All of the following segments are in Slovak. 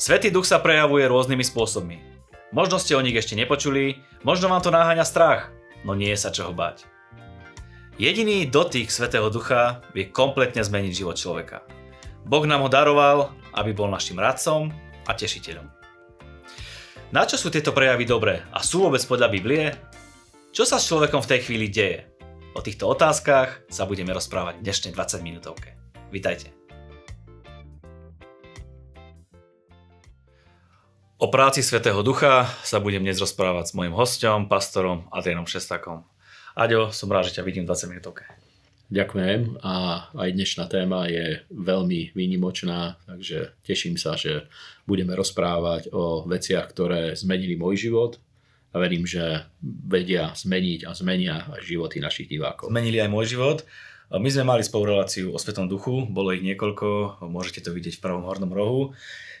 Svetý duch sa prejavuje rôznymi spôsobmi. Možno ste o nich ešte nepočuli, možno vám to naháňa strach, no nie je sa čoho bať. Jediný dotyk Svetého Ducha vie kompletne zmeniť život človeka. Boh nám ho daroval, aby bol našim radcom a tešiteľom. Na čo sú tieto prejavy dobré a sú vôbec podľa Biblie? Čo sa s človekom v tej chvíli deje? O týchto otázkach sa budeme rozprávať v dnešnej 20 minútovke. Vítajte. O práci Svetého Ducha sa budem dnes rozprávať s mojim hostom, pastorom Adrianom Šestakom. Aďo, som rád, že ťa vidím v 20 minútovke. Ďakujem a aj dnešná téma je veľmi výnimočná, takže teším sa, že budeme rozprávať o veciach, ktoré zmenili môj život a verím, že vedia zmeniť a zmenia životy našich divákov. Zmenili aj môj život my sme mali spolu reláciu o Svetom duchu, bolo ich niekoľko, môžete to vidieť v pravom hornom rohu.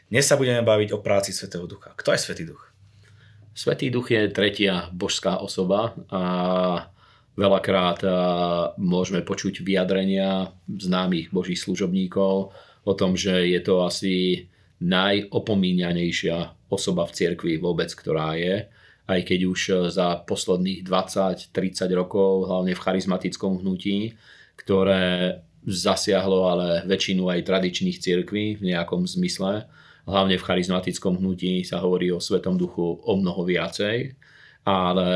Dnes sa budeme baviť o práci Svetého ducha. Kto je Svetý duch? Svetý duch je tretia božská osoba a veľakrát môžeme počuť vyjadrenia známych božích služobníkov o tom, že je to asi najopomíňanejšia osoba v cirkvi vôbec, ktorá je aj keď už za posledných 20-30 rokov, hlavne v charizmatickom hnutí, ktoré zasiahlo ale väčšinu aj tradičných cirkví v nejakom zmysle. Hlavne v charizmatickom hnutí sa hovorí o Svetom duchu o mnoho viacej, ale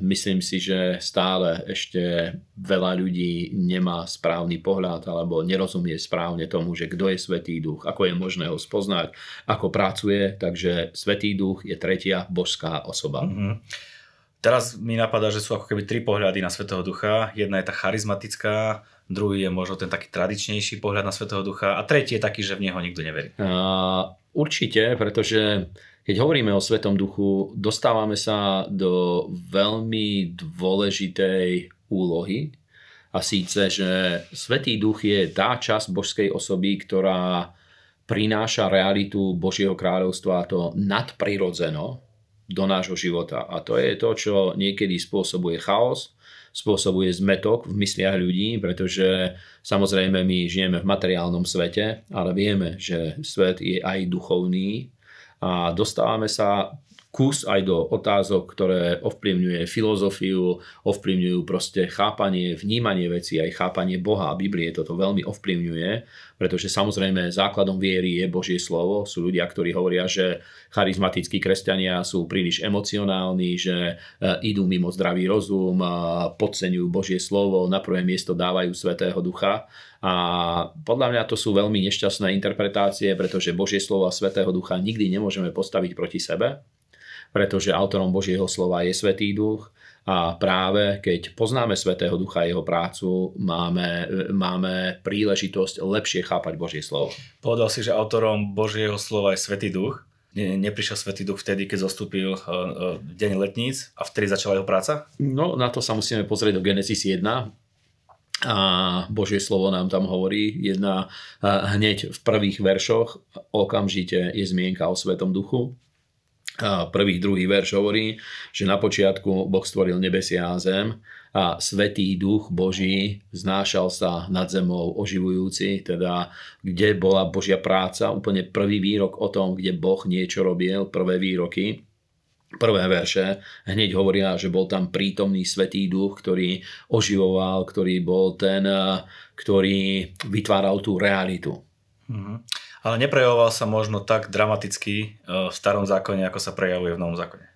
myslím si, že stále ešte veľa ľudí nemá správny pohľad alebo nerozumie správne tomu, že kto je Svetý duch, ako je možné ho spoznať, ako pracuje. Takže Svetý duch je tretia božská osoba. Mm-hmm. Teraz mi napadá, že sú ako keby tri pohľady na Svetého Ducha. Jedna je tá charizmatická, druhý je možno ten taký tradičnejší pohľad na Svetého Ducha a tretí je taký, že v neho nikto neverí. Uh, určite, pretože keď hovoríme o Svetom Duchu, dostávame sa do veľmi dôležitej úlohy a síce, že Svetý Duch je tá časť božskej osoby, ktorá prináša realitu Božieho kráľovstva a to nadprirodzeno, do nášho života. A to je to, čo niekedy spôsobuje chaos, spôsobuje zmetok v mysliach ľudí, pretože samozrejme my žijeme v materiálnom svete, ale vieme, že svet je aj duchovný a dostávame sa kus aj do otázok, ktoré ovplyvňuje filozofiu, ovplyvňujú proste chápanie, vnímanie veci, aj chápanie Boha a Biblie toto veľmi ovplyvňuje, pretože samozrejme základom viery je Božie slovo. Sú ľudia, ktorí hovoria, že charizmatickí kresťania sú príliš emocionálni, že e, idú mimo zdravý rozum, e, podceňujú Božie slovo, na prvé miesto dávajú Svetého Ducha. A podľa mňa to sú veľmi nešťastné interpretácie, pretože Božie slovo a Svetého Ducha nikdy nemôžeme postaviť proti sebe pretože autorom Božieho slova je Svetý duch a práve keď poznáme Svetého ducha a jeho prácu, máme, máme príležitosť lepšie chápať Božie slovo. Povedal si, že autorom Božieho slova je Svetý duch. Ne, neprišiel Svetý duch vtedy, keď zostúpil uh, deň letníc a vtedy začala jeho práca? No, na to sa musíme pozrieť do Genesis 1 a Božie slovo nám tam hovorí jedna eh, hneď v prvých veršoch okamžite je zmienka o Svetom duchu a prvý, druhý verš hovorí, že na počiatku Boh stvoril nebesia a zem a Svetý duch Boží znášal sa nad zemou oživujúci, teda kde bola Božia práca, úplne prvý výrok o tom, kde Boh niečo robil, prvé výroky prvé verše hneď hovoria, že bol tam prítomný Svetý duch, ktorý oživoval, ktorý bol ten, ktorý vytváral tú realitu. Mm-hmm ale neprejavoval sa možno tak dramaticky e, v starom zákone, ako sa prejavuje v novom zákone.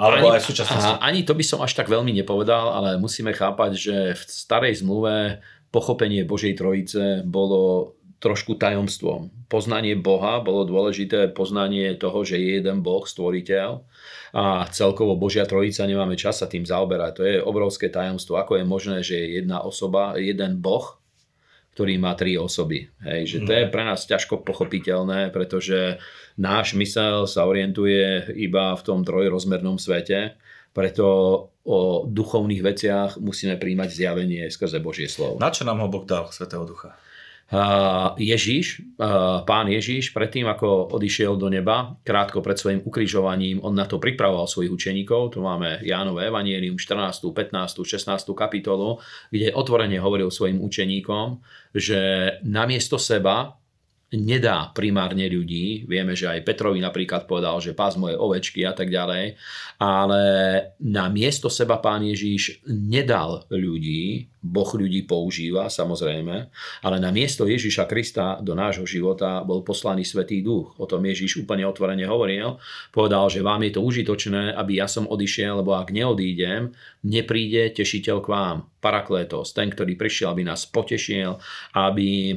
Alebo ani, aj v súčasnosti. Aha, ani to by som až tak veľmi nepovedal, ale musíme chápať, že v starej zmluve pochopenie Božej trojice bolo trošku tajomstvom. Poznanie Boha bolo dôležité, poznanie toho, že je jeden Boh, stvoriteľ a celkovo Božia trojica, nemáme čas sa tým zaoberať. To je obrovské tajomstvo. Ako je možné, že je jedna osoba, jeden Boh, ktorý má tri osoby. Hej, že to je mhm. pre nás ťažko pochopiteľné, pretože náš mysel sa orientuje iba v tom trojrozmernom svete, preto o duchovných veciach musíme príjmať zjavenie skrze Božie slovo. Na čo nám ho Boh dal, Svetého Ducha? Ježiš, pán Ježiš, predtým ako odišiel do neba, krátko pred svojim ukrižovaním, on na to pripravoval svojich učeníkov, tu máme Jánové Evangelium 14., 15., 16. kapitolu, kde otvorene hovoril svojim učeníkom, že namiesto seba nedá primárne ľudí. Vieme, že aj Petrovi napríklad povedal, že pás moje ovečky a tak ďalej. Ale na miesto seba pán Ježíš nedal ľudí, Boh ľudí používa, samozrejme, ale na miesto Ježiša Krista do nášho života bol poslaný Svetý Duch. O tom Ježiš úplne otvorene hovoril. Povedal, že vám je to užitočné, aby ja som odišiel, lebo ak neodídem, nepríde tešiteľ k vám, paraklétos, ten, ktorý prišiel, aby nás potešil, aby eh,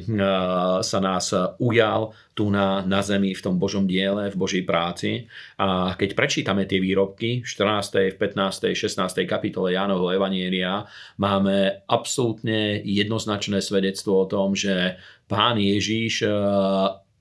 sa nás ujal tu na, na zemi, v tom Božom diele, v Božej práci. A keď prečítame tie výrobky v 14., v 15., 16. kapitole Jánovho Evanieria, máme absolútne jednoznačné svedectvo o tom, že pán Ježíš e,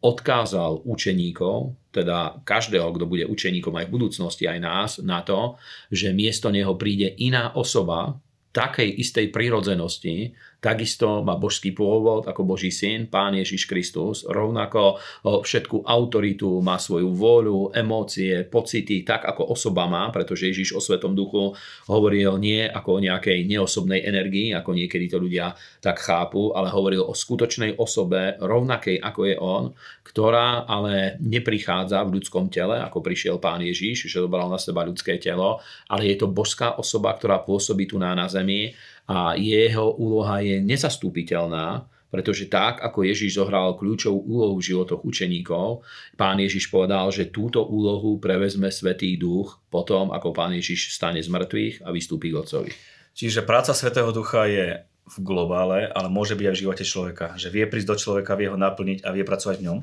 odkázal učeníkov, teda každého, kto bude učeníkom aj v budúcnosti, aj nás, na to, že miesto neho príde iná osoba, takej istej prírodzenosti, Takisto má božský pôvod ako Boží syn, Pán Ježiš Kristus. Rovnako všetku autoritu má svoju vôľu, emócie, pocity, tak ako osoba má, pretože Ježiš o Svetom duchu hovoril nie ako o nejakej neosobnej energii, ako niekedy to ľudia tak chápu, ale hovoril o skutočnej osobe, rovnakej ako je on, ktorá ale neprichádza v ľudskom tele, ako prišiel Pán Ježiš, že zobral na seba ľudské telo, ale je to božská osoba, ktorá pôsobí tu na, na zemi a jeho úloha je nezastúpiteľná, pretože tak, ako Ježiš zohral kľúčovú úlohu v životoch učeníkov, pán Ježiš povedal, že túto úlohu prevezme Svetý duch potom, ako pán Ježiš stane z mŕtvych a vystúpi k Otcovi. Čiže práca Svetého ducha je v globále, ale môže byť aj v živote človeka. Že vie prísť do človeka, vie ho naplniť a vie pracovať v ňom?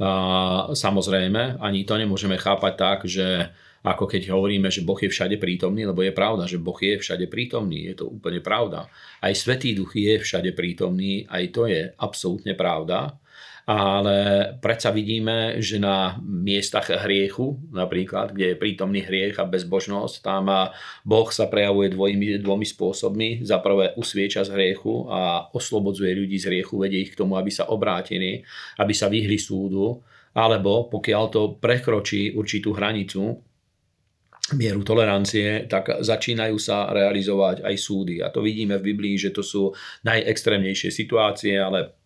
A, samozrejme, ani to nemôžeme chápať tak, že ako keď hovoríme, že Boh je všade prítomný, lebo je pravda, že Boh je všade prítomný, je to úplne pravda. Aj Svetý Duch je všade prítomný, aj to je absolútne pravda, ale predsa vidíme, že na miestach hriechu, napríklad, kde je prítomný hriech a bezbožnosť, tam Boh sa prejavuje dvojmi, dvomi spôsobmi. Za prvé usvieča z hriechu a oslobodzuje ľudí z hriechu, vedie ich k tomu, aby sa obrátili, aby sa vyhli súdu, alebo pokiaľ to prekročí určitú hranicu, mieru tolerancie, tak začínajú sa realizovať aj súdy. A to vidíme v Biblii, že to sú najextrémnejšie situácie, ale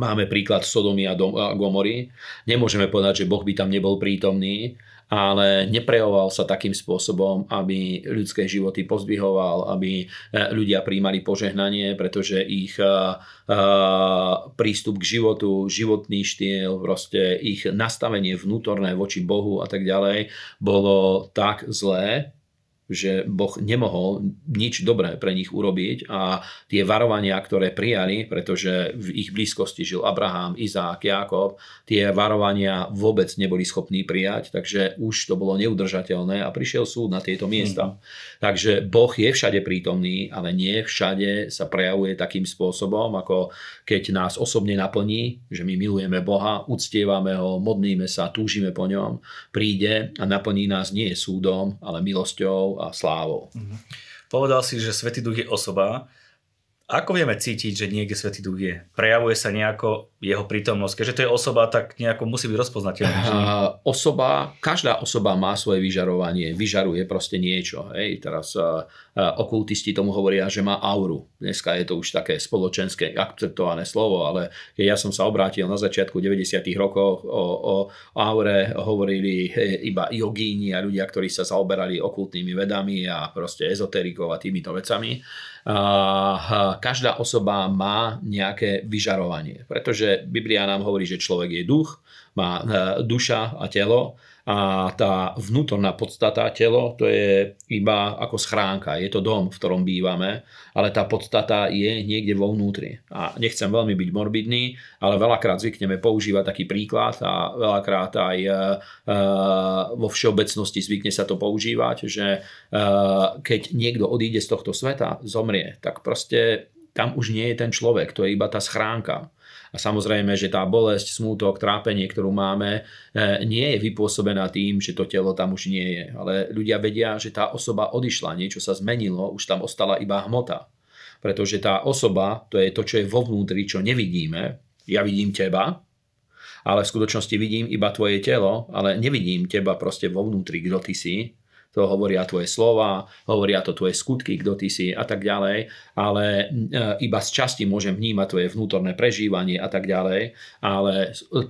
máme príklad Sodomy a Gomory. Nemôžeme povedať, že Boh by tam nebol prítomný, ale neprejavoval sa takým spôsobom, aby ľudské životy pozdvihoval, aby e, ľudia príjmali požehnanie, pretože ich e, e, prístup k životu, životný štýl, proste ich nastavenie vnútorné voči Bohu a tak ďalej bolo tak zlé, že Boh nemohol nič dobré pre nich urobiť a tie varovania, ktoré prijali, pretože v ich blízkosti žil Abraham, Izák, Jakob, tie varovania vôbec neboli schopní prijať, takže už to bolo neudržateľné a prišiel súd na tieto miesta. Mm. Takže Boh je všade prítomný, ale nie všade sa prejavuje takým spôsobom, ako keď nás osobne naplní, že my milujeme Boha, uctievame ho, modníme sa, túžime po ňom, príde a naplní nás nie súdom, ale milosťou slávou. Mm-hmm. Povedal si, že Svetý Duch je osoba, ako vieme cítiť, že niekde Svetý Duch je? Prejavuje sa nejako jeho prítomnosť? Keďže to je osoba, tak nejako musí byť rozpoznateľná. Uh, osoba, každá osoba má svoje vyžarovanie. Vyžaruje proste niečo. Hej. Teraz uh, okultisti tomu hovoria, že má auru. Dneska je to už také spoločenské akceptované slovo, ale keď ja som sa obrátil na začiatku 90. rokov o, o aure, hovorili iba jogíni a ľudia, ktorí sa zaoberali okultnými vedami a proste ezoterikou a týmito vecami. Eh, každá osoba má nejaké vyžarovanie, pretože Biblia nám hovorí, že človek je duch, má eh, duša a telo a tá vnútorná podstata telo, to je iba ako schránka. Je to dom, v ktorom bývame, ale tá podstata je niekde vo vnútri. A nechcem veľmi byť morbidný, ale veľakrát zvykneme používať taký príklad a veľakrát aj e, e, vo všeobecnosti zvykne sa to používať, že e, keď niekto odíde z tohto sveta, zomrie, tak proste tam už nie je ten človek, to je iba tá schránka. A samozrejme, že tá bolesť, smútok, trápenie, ktorú máme, e, nie je vypôsobená tým, že to telo tam už nie je. Ale ľudia vedia, že tá osoba odišla, niečo sa zmenilo, už tam ostala iba hmota. Pretože tá osoba, to je to, čo je vo vnútri, čo nevidíme. Ja vidím teba, ale v skutočnosti vidím iba tvoje telo, ale nevidím teba proste vo vnútri, kto ty si, to hovoria tvoje slova, hovoria to tvoje skutky, kto ty si a tak ďalej, ale e, iba z časti môžem vnímať tvoje vnútorné prežívanie a tak ďalej, ale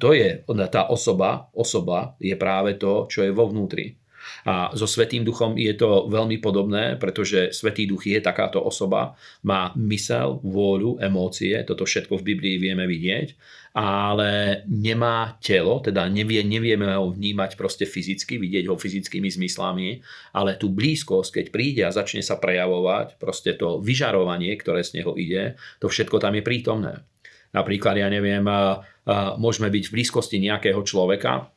to je tá osoba, osoba je práve to, čo je vo vnútri. A so Svetým duchom je to veľmi podobné, pretože Svetý duch je takáto osoba, má mysel, vôľu, emócie, toto všetko v Biblii vieme vidieť, ale nemá telo, teda nevie, nevieme ho vnímať proste fyzicky, vidieť ho fyzickými zmyslami, ale tú blízkosť, keď príde a začne sa prejavovať, proste to vyžarovanie, ktoré z neho ide, to všetko tam je prítomné. Napríklad, ja neviem, môžeme byť v blízkosti nejakého človeka,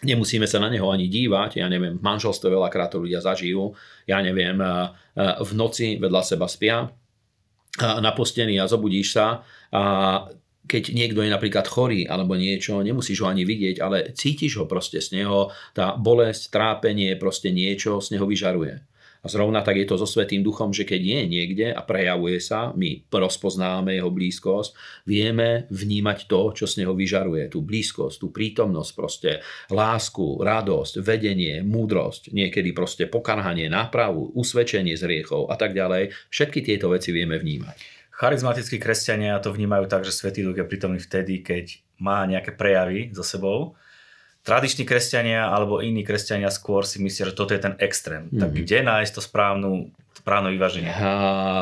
Nemusíme sa na neho ani dívať, ja neviem, v manželstve veľakrát to ľudia zažijú, ja neviem, eh, eh, v noci vedľa seba spia, eh, na posteli a zobudíš sa a keď niekto je napríklad chorý alebo niečo, nemusíš ho ani vidieť, ale cítiš ho proste z neho, tá bolesť, trápenie, proste niečo z neho vyžaruje. A zrovna tak je to so Svetým duchom, že keď je niekde a prejavuje sa, my rozpoznáme jeho blízkosť, vieme vnímať to, čo z neho vyžaruje. Tú blízkosť, tú prítomnosť proste, lásku, radosť, vedenie, múdrosť, niekedy proste pokarhanie, nápravu, usvedčenie z riechov a tak ďalej. Všetky tieto veci vieme vnímať. Charizmatickí kresťania to vnímajú tak, že Svetý duch je prítomný vtedy, keď má nejaké prejavy za sebou tradiční kresťania alebo iní kresťania skôr si myslia, že toto je ten extrém. Mm-hmm. Tak mhm. kde nájsť to správnu, správne vyváženie? A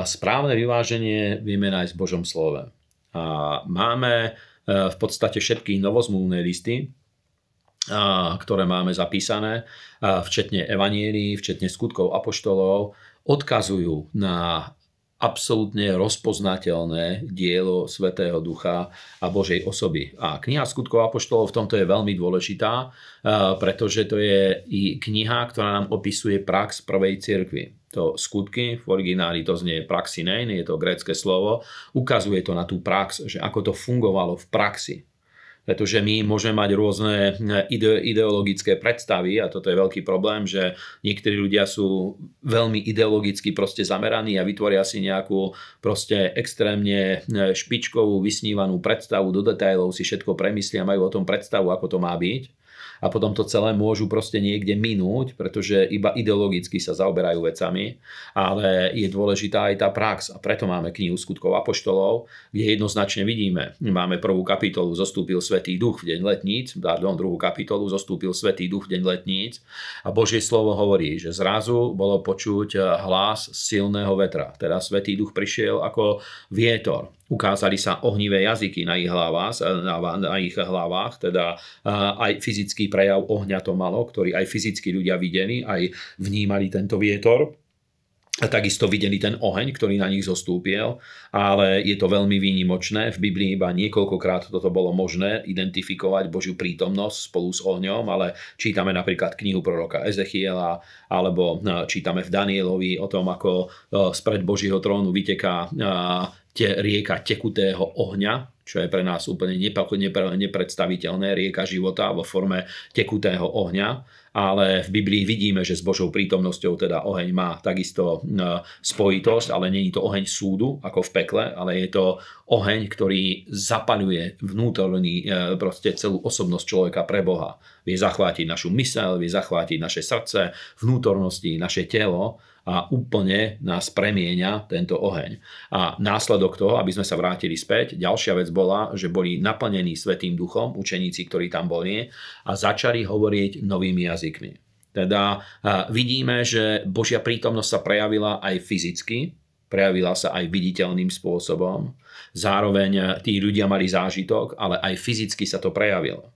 správne vyváženie vieme nájsť v Božom slove. A máme e, v podstate všetky novozmúvne listy, a, e, ktoré máme zapísané, a, e, včetne evanielí, včetne skutkov apoštolov, odkazujú na absolútne rozpoznateľné dielo Svetého Ducha a Božej osoby. A kniha Skutkov Apoštolov v tomto je veľmi dôležitá, eh, pretože to je i kniha, ktorá nám opisuje prax prvej cirkvi. To skutky, v origináli to znie praxinein, je to grécké slovo, ukazuje to na tú prax, že ako to fungovalo v praxi pretože my môžeme mať rôzne eh, ide, ideologické predstavy a toto je veľký problém, že niektorí ľudia sú veľmi ideologicky proste zameraní a vytvoria si nejakú proste extrémne eh, špičkovú, vysnívanú predstavu, do detailov si všetko premyslia, majú o tom predstavu, ako to má byť a potom to celé môžu proste niekde minúť, pretože iba ideologicky sa zaoberajú vecami, ale je dôležitá aj tá prax a preto máme knihu skutkov apoštolov, kde jednoznačne vidíme, máme prvú kapitolu Zostúpil Svetý Duch v deň letníc, pardon, druhú kapitolu Zostúpil Svetý Duch v deň letníc a Božie slovo hovorí, že zrazu bolo počuť hlas silného vetra, teda Svetý Duch prišiel ako vietor, ukázali sa ohnivé jazyky na ich hlavách, na, na ich hlavách teda aj fyzický prejav ohňa to malo, ktorý aj fyzicky ľudia videli, aj vnímali tento vietor. A takisto videli ten oheň, ktorý na nich zostúpiel, ale je to veľmi výnimočné. V Biblii iba niekoľkokrát toto bolo možné identifikovať Božiu prítomnosť spolu s ohňom, ale čítame napríklad knihu proroka Ezechiela, alebo e, čítame v Danielovi o tom, ako spred e, Božieho trónu vyteká e, te, rieka tekutého ohňa, čo je pre nás úplne nepredstaviteľné, rieka života vo forme tekutého ohňa, ale v Biblii vidíme, že s Božou prítomnosťou teda oheň má takisto e, spojitosť, ale není to oheň súdu, ako v pekle, ale je to oheň, ktorý zapaľuje vnútorný, e, proste celú osobnosť človeka pre Boha. Vie zachvátiť našu mysel, vie zachvátiť naše srdce, vnútornosti, naše telo a úplne nás premieňa tento oheň. A následok toho, aby sme sa vrátili späť, ďalšia vec bola, že boli naplnení Svetým duchom učeníci, ktorí tam boli a začali hovoriť novými jazykmi. Teda vidíme, že Božia prítomnosť sa prejavila aj fyzicky, prejavila sa aj viditeľným spôsobom. Zároveň e, tí ľudia mali zážitok, ale aj fyzicky sa to prejavilo.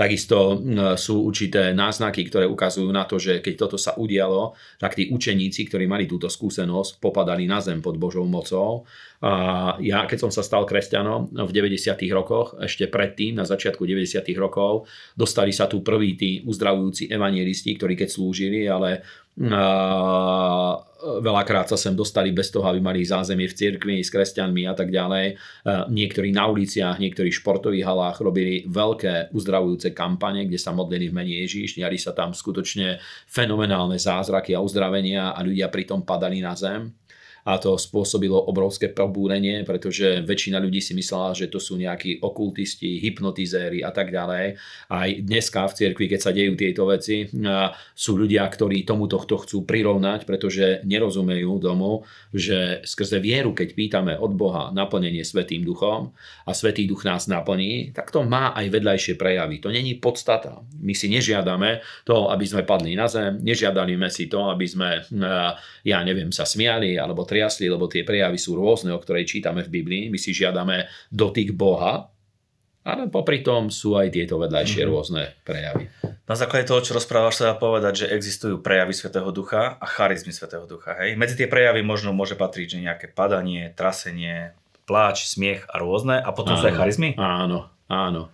Takisto sú určité náznaky, ktoré ukazujú na to, že keď toto sa udialo, tak tí učeníci, ktorí mali túto skúsenosť, popadali na zem pod Božou mocou. A ja, keď som sa stal kresťanom v 90. rokoch, ešte predtým, na začiatku 90. rokov, dostali sa tu prví tí uzdravujúci evangelisti, ktorí keď slúžili, ale veľakrát sa sem dostali bez toho, aby mali zázemie v cirkvi s kresťanmi a tak ďalej. Niektorí na uliciach, niektorí športových halách robili veľké uzdravujúce kampane, kde sa modlili v mene Ježíš, diali sa tam skutočne fenomenálne zázraky a uzdravenia a ľudia pritom padali na zem a to spôsobilo obrovské probúrenie, pretože väčšina ľudí si myslela, že to sú nejakí okultisti, hypnotizéri a tak ďalej. Aj dneska v cirkvi, keď sa dejú tieto veci, sú ľudia, ktorí tomuto chcú prirovnať, pretože nerozumejú domu, že skrze vieru, keď pýtame od Boha naplnenie Svetým duchom a Svetý duch nás naplní, tak to má aj vedľajšie prejavy. To není podstata. My si nežiadame to, aby sme padli na zem, nežiadali sme si to, aby sme, ja neviem, sa smiali alebo potriasli, lebo tie prejavy sú rôzne, o ktorej čítame v Biblii. My si žiadame dotyk Boha, ale popri tom sú aj tieto vedľajšie mm-hmm. rôzne prejavy. Na základe toho, čo rozprávaš, sa dá povedať, že existujú prejavy Svetého Ducha a charizmy Svetého Ducha. Hej? Medzi tie prejavy možno môže patriť že nejaké padanie, trasenie, pláč, smiech a rôzne. A potom áno, sú aj charizmy? Áno, áno.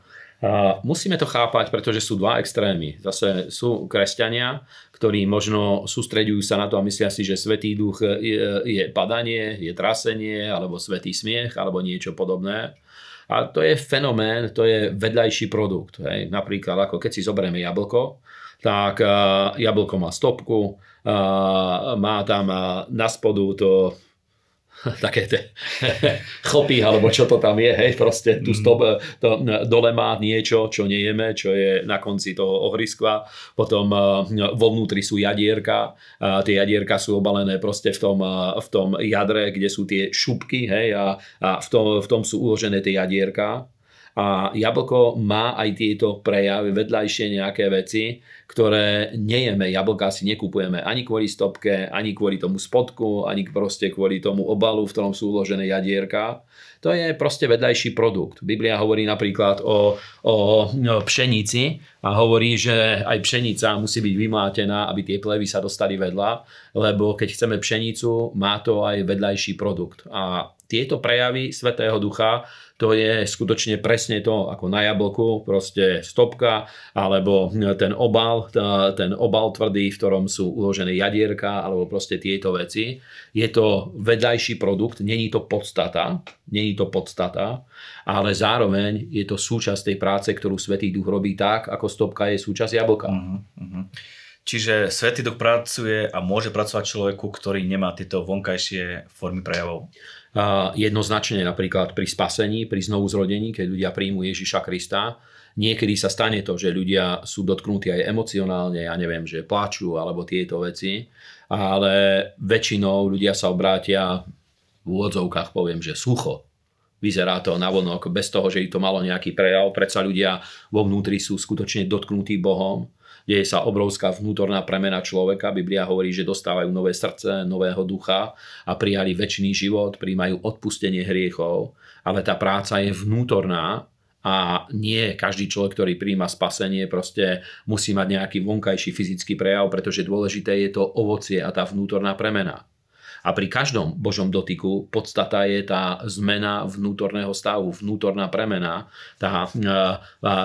Musíme to chápať, pretože sú dva extrémy. Zase sú kresťania, ktorí možno sústreďujú sa na to a myslia si, že Svetý duch je, je padanie, je trasenie, alebo Svetý smiech, alebo niečo podobné. A to je fenomén, to je vedľajší produkt. Hej. Napríklad, ako keď si zoberieme jablko, tak eh, jablko má stopku, eh, má tam eh, na spodu to také tie chopy, alebo čo to tam je, hej, proste tu mm. stop, eh, to, dole má niečo, čo nejeme, čo je na konci toho ohriskva, potom eh, vo vnútri sú jadierka, a tie jadierka sú obalené proste v tom, eh, v tom jadre, kde sú tie šupky, hej, a, a v, tom, v tom sú uložené tie jadierka, a jablko má aj tieto prejavy, vedľajšie nejaké veci, ktoré nejeme. Jablka si nekupujeme ani kvôli stopke, ani kvôli tomu spodku, ani proste kvôli tomu obalu, v ktorom sú uložené jadierka. To je proste vedľajší produkt. Biblia hovorí napríklad o, o, pšenici a hovorí, že aj pšenica musí byť vymlátená, aby tie plevy sa dostali vedľa, lebo keď chceme pšenicu, má to aj vedľajší produkt. A tieto prejavy Svetého Ducha to je skutočne presne to, ako na jablku, proste stopka, alebo ten obal, ten obal tvrdý, v ktorom sú uložené jadierka, alebo proste tieto veci. Je to vedľajší produkt, není to podstata, není to podstata, ale zároveň je to súčasť tej práce, ktorú Svetý Duch robí tak, ako stopka je súčasť jablka. Uh-huh, uh-huh. Čiže Svetý Duch pracuje a môže pracovať človeku, ktorý nemá tieto vonkajšie formy prejavov. Jednoznačne napríklad pri spasení, pri znovuzrodení, keď ľudia príjmu Ježiša Krista, niekedy sa stane to, že ľudia sú dotknutí aj emocionálne, ja neviem, že plačú alebo tieto veci, ale väčšinou ľudia sa obrátia v úvodzovkách poviem, že sucho. Vyzerá to na vonok, bez toho, že ich to malo nejaký prejav. Predsa ľudia vo vnútri sú skutočne dotknutí Bohom deje sa obrovská vnútorná premena človeka. Biblia hovorí, že dostávajú nové srdce, nového ducha a prijali väčší život, príjmajú odpustenie hriechov, ale tá práca je vnútorná a nie každý človek, ktorý príjma spasenie, proste musí mať nejaký vonkajší fyzický prejav, pretože dôležité je to ovocie a tá vnútorná premena. A pri každom Božom dotyku podstata je tá zmena vnútorného stavu, vnútorná premena, tá, eh,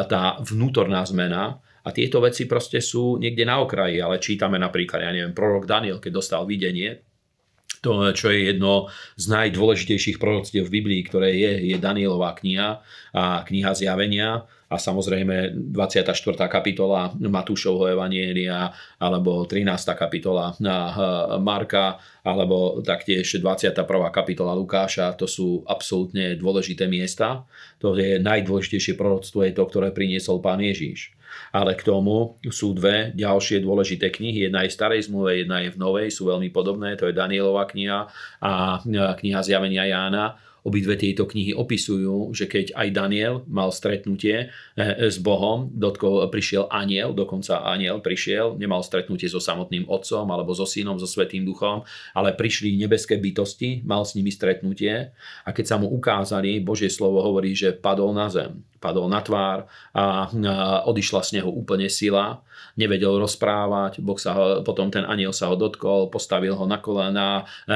tá vnútorná zmena, a tieto veci proste sú niekde na okraji, ale čítame napríklad, ja neviem, prorok Daniel, keď dostal videnie, to, čo je jedno z najdôležitejších proroctiev v Biblii, ktoré je, je Danielová kniha a kniha zjavenia a samozrejme 24. kapitola Matúšovho Evanielia alebo 13. kapitola eh, Marka alebo taktiež 21. kapitola Lukáša. To sú absolútne dôležité miesta. To je najdôležitejšie proroctvo, je to, ktoré priniesol pán Ježíš. Ale k tomu sú dve ďalšie dôležité knihy. Jedna je v starej zmluve, jedna je v novej, sú veľmi podobné. To je Danielova kniha a kniha Zjavenia Jána. Obidve tieto knihy opisujú, že keď aj Daniel mal stretnutie e, s Bohom, dotkol, prišiel aniel, dokonca aniel prišiel, nemal stretnutie so samotným otcom alebo so synom, so svetým duchom, ale prišli nebeské bytosti, mal s nimi stretnutie a keď sa mu ukázali, Božie slovo hovorí, že padol na zem padol na tvár a odišla z neho úplne sila. Nevedel rozprávať, boh sa ho, potom ten aniel sa ho dotkol, postavil ho na kolena, e,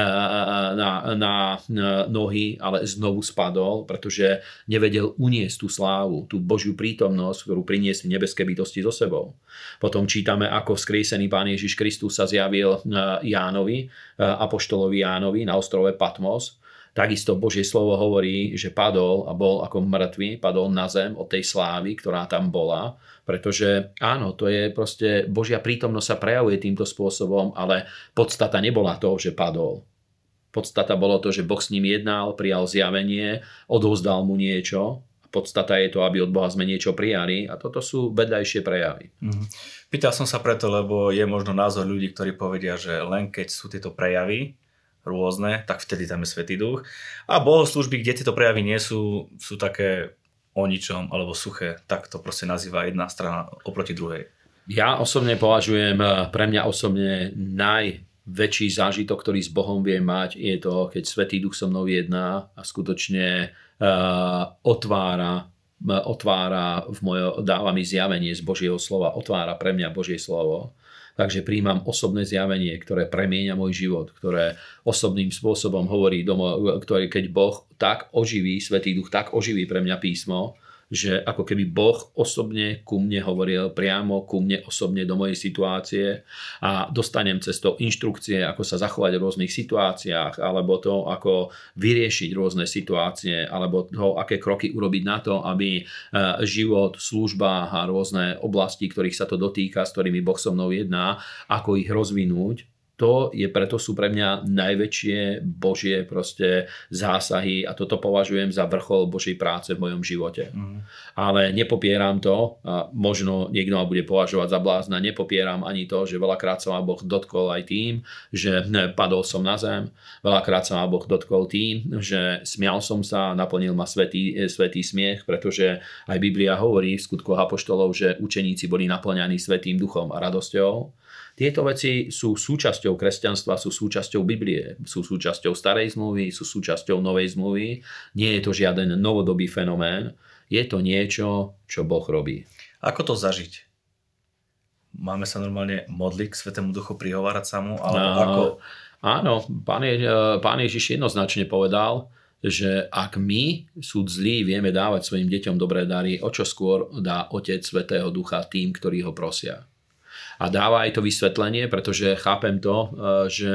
e, na, na, na e, nohy, ale znovu spadol, pretože nevedel uniesť tú slávu, tú Božiu prítomnosť, ktorú priniesli nebeské bytosti so sebou. Potom čítame, ako vzkriesený Pán Ježiš Kristus sa zjavil Jánovi, apoštolovi Jánovi na ostrove Patmos Takisto Božie slovo hovorí, že padol a bol ako mŕtvý, padol na zem od tej slávy, ktorá tam bola, pretože áno, to je proste Božia prítomnosť sa prejavuje týmto spôsobom, ale podstata nebola to, že padol. Podstata bolo to, že Boh s ním jednal, prijal zjavenie, odovzdal mu niečo, podstata je to, aby od Boha sme niečo prijali a toto sú vedľajšie prejavy. Mm-hmm. Pýtal som sa preto, lebo je možno názor ľudí, ktorí povedia, že len keď sú tieto prejavy, rôzne, tak vtedy tam je Svetý duch. A bohoslužby, kde tieto prejavy nie sú, sú také o ničom alebo suché. Tak to proste nazýva jedna strana oproti druhej. Ja osobne považujem, eh, pre mňa osobne najväčší zážitok, ktorý s Bohom viem mať, je to, keď Svetý duch so mnou jedná a skutočne uh, otvára eh, otvára v mojo, dáva mi zjavenie z Božieho slova, otvára pre mňa Božie slovo Takže príjmam osobné zjavenie, ktoré premieňa môj život, ktoré osobným spôsobom hovorí, domo, ktoré keď Boh tak oživí, Svetý Duch tak oživí pre mňa písmo, že ako keby Boh osobne ku mne hovoril priamo, ku mne osobne do mojej situácie a dostanem cez to inštrukcie, ako sa zachovať v rôznych situáciách, alebo to, ako vyriešiť rôzne situácie, alebo to, aké kroky urobiť na to, aby e, život, služba a rôzne oblasti, ktorých sa to dotýka, s ktorými Boh so mnou jedná, ako ich rozvinúť to je preto sú pre mňa najväčšie božie proste zásahy a toto považujem za vrchol božej práce v mojom živote. Mm. Ale nepopieram to, a možno niekto ma bude považovať za blázna, nepopieram ani to, že veľakrát sa ma Boh dotkol aj tým, že padol som na zem, veľakrát sa ma Boh dotkol tým, že smial som sa, naplnil ma svetý, e, svetý smiech, pretože aj Biblia hovorí v skutku apoštolov, že učeníci boli naplňaní svetým duchom a radosťou tieto veci sú súčasťou kresťanstva, sú súčasťou Biblie, sú súčasťou starej zmluvy, sú súčasťou novej zmluvy. Nie je to žiaden novodobý fenomén, je to niečo, čo Boh robí. Ako to zažiť? Máme sa normálne modliť k Svetému Duchu, prihovárať sa mu? Alebo no, ako? Áno, pán, Je, e, pán Ježiš jednoznačne povedal, že ak my, súd zlí, vieme dávať svojim deťom dobré dary, o čo skôr dá Otec Svetého Ducha tým, ktorí ho prosia a dáva aj to vysvetlenie, pretože chápem to, eh, že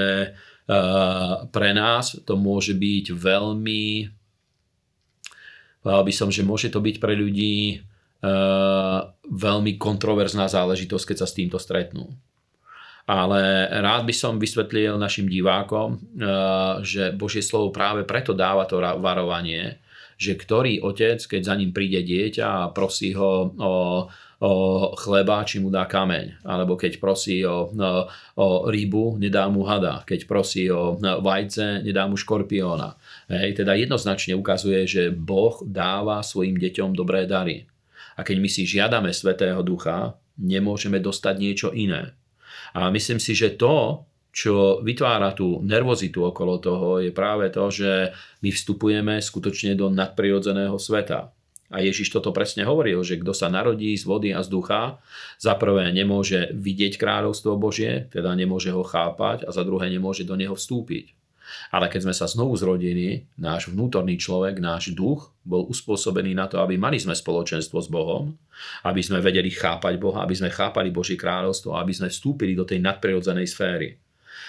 eh, pre nás to môže byť veľmi, povedal by som, že môže to byť pre ľudí eh, veľmi kontroverzná záležitosť, keď sa s týmto stretnú. Ale rád by som vysvetlil našim divákom, že Božie slovo práve preto dáva to varovanie, že ktorý otec, keď za ním príde dieťa a prosí ho o o chleba, či mu dá kameň. Alebo keď prosí o, o, o rybu, nedá mu hada. Keď prosí o vajce, nedá mu škorpióna. Hej, teda jednoznačne ukazuje, že Boh dáva svojim deťom dobré dary. A keď my si žiadame Svetého Ducha, nemôžeme dostať niečo iné. A myslím si, že to, čo vytvára tú nervozitu okolo toho, je práve to, že my vstupujeme skutočne do nadprirodzeného sveta. A Ježiš toto presne hovoril, že kto sa narodí z vody a z ducha, za prvé nemôže vidieť kráľovstvo Božie, teda nemôže ho chápať a za druhé nemôže do neho vstúpiť. Ale keď sme sa znovu zrodili, náš vnútorný človek, náš duch bol uspôsobený na to, aby mali sme spoločenstvo s Bohom, aby sme vedeli chápať Boha, aby sme chápali Božie kráľovstvo, aby sme vstúpili do tej nadprirodzenej sféry.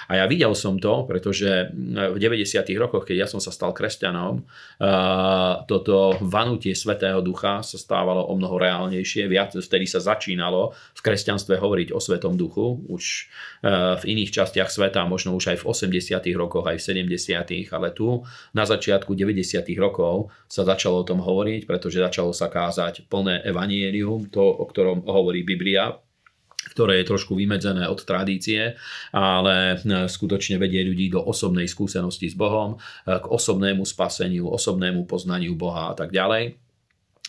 A ja videl som to, pretože mm, v 90. rokoch, keď ja som sa stal kresťanom, toto vanutie Svetého Ducha sa stávalo o mnoho reálnejšie. Viac, vtedy sa začínalo v kresťanstve hovoriť o Svetom Duchu. Už e, v iných častiach sveta, možno už aj v 80. rokoch, aj v 70. ale tu na začiatku 90. rokov sa začalo o tom hovoriť, pretože začalo sa kázať plné evanielium, to, o ktorom hovorí Biblia, ktoré je trošku vymedzené od tradície, ale e, skutočne vedie ľudí do osobnej skúsenosti s Bohom, e, k osobnému spaseniu, osobnému poznaniu Boha a tak ďalej.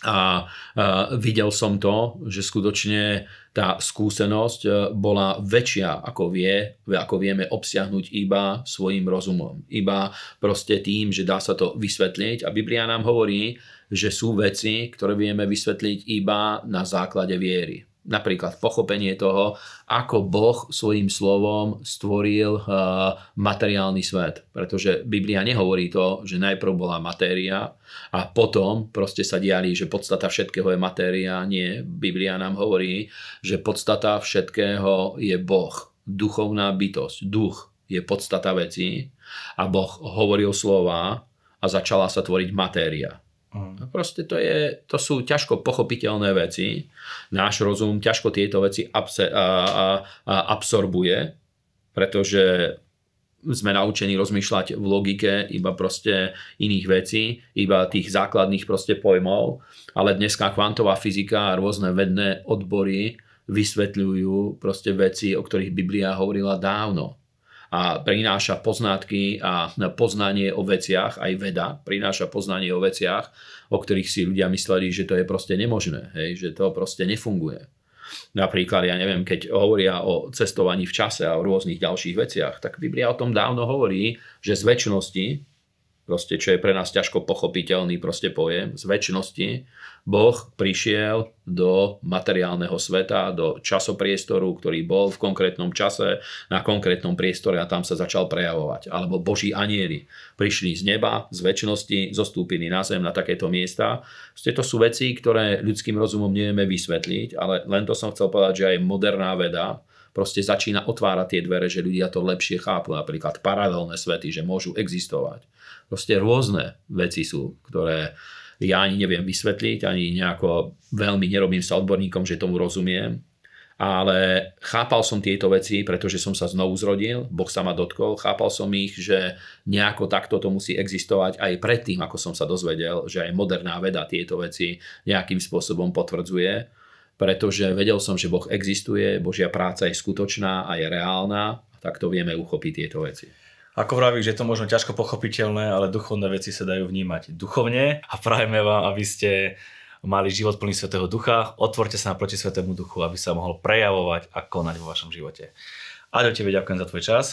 A e, videl som to, že skutočne tá skúsenosť bola väčšia, ako, vie, ako vieme obsiahnuť iba svojim rozumom. Iba proste tým, že dá sa to vysvetliť. A Biblia nám hovorí, že sú veci, ktoré vieme vysvetliť iba na základe viery. Napríklad pochopenie toho, ako Boh svojim slovom stvoril uh, materiálny svet. Pretože Biblia nehovorí to, že najprv bola matéria a potom proste sa diali, že podstata všetkého je matéria. Nie, Biblia nám hovorí, že podstata všetkého je Boh. Duchovná bytosť, duch je podstata veci a Boh hovoril slova a začala sa tvoriť matéria. A mhm. no proste to, je, to sú ťažko pochopiteľné veci. Náš rozum ťažko tieto veci abse, a, a, a absorbuje, pretože sme naučení rozmýšľať v logike iba proste iných vecí, iba tých základných proste pojmov, ale dneska kvantová fyzika a rôzne vedné odbory vysvetľujú proste veci, o ktorých Biblia hovorila dávno a prináša poznatky a poznanie o veciach, aj veda prináša poznanie o veciach, o ktorých si ľudia mysleli, že to je proste nemožné, hej, že to proste nefunguje. Napríklad, ja neviem, keď hovoria o cestovaní v čase a o rôznych ďalších veciach, tak Biblia o tom dávno hovorí, že z väčšnosti proste čo je pre nás ťažko pochopiteľný proste pojem, z väčšnosti, Boh prišiel do materiálneho sveta, do časopriestoru, ktorý bol v konkrétnom čase, na konkrétnom priestore a tam sa začal prejavovať. Alebo Boží anieli prišli z neba, z väčšnosti, zostúpili na zem, na takéto miesta. Proste to sú veci, ktoré ľudským rozumom nevieme vysvetliť, ale len to som chcel povedať, že aj moderná veda, proste začína otvárať tie dvere, že ľudia to lepšie chápu, napríklad paralelné svety, že môžu existovať. Proste rôzne veci sú, ktoré ja ani neviem vysvetliť, ani nejako veľmi nerobím sa odborníkom, že tomu rozumiem, ale chápal som tieto veci, pretože som sa znovu zrodil, Boh sa ma dotkol, chápal som ich, že nejako takto to musí existovať aj predtým, ako som sa dozvedel, že aj moderná veda tieto veci nejakým spôsobom potvrdzuje pretože vedel som, že Boh existuje, Božia práca je skutočná a je reálna a takto vieme uchopiť tieto veci. Ako vravíš, že je to možno ťažko pochopiteľné, ale duchovné veci sa dajú vnímať duchovne a prajeme vám, aby ste mali život plný Svetého Ducha. Otvorte sa naproti Svetému Duchu, aby sa mohol prejavovať a konať vo vašom živote. A do tebe ďakujem za tvoj čas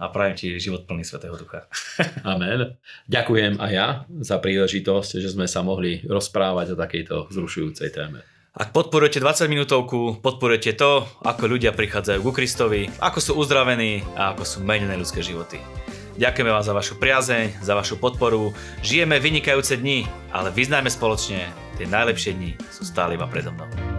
a prajem ti život plný Svetého Ducha. Amen. Ďakujem aj ja za príležitosť, že sme sa mohli rozprávať o takejto zrušujúcej téme. Ak podporujete 20 minútovku, podporujete to, ako ľudia prichádzajú ku Kristovi, ako sú uzdravení a ako sú menené ľudské životy. Ďakujeme vám za vašu priazeň, za vašu podporu. Žijeme vynikajúce dni, ale vyznajme spoločne, tie najlepšie dni sú stále iba predo mnou.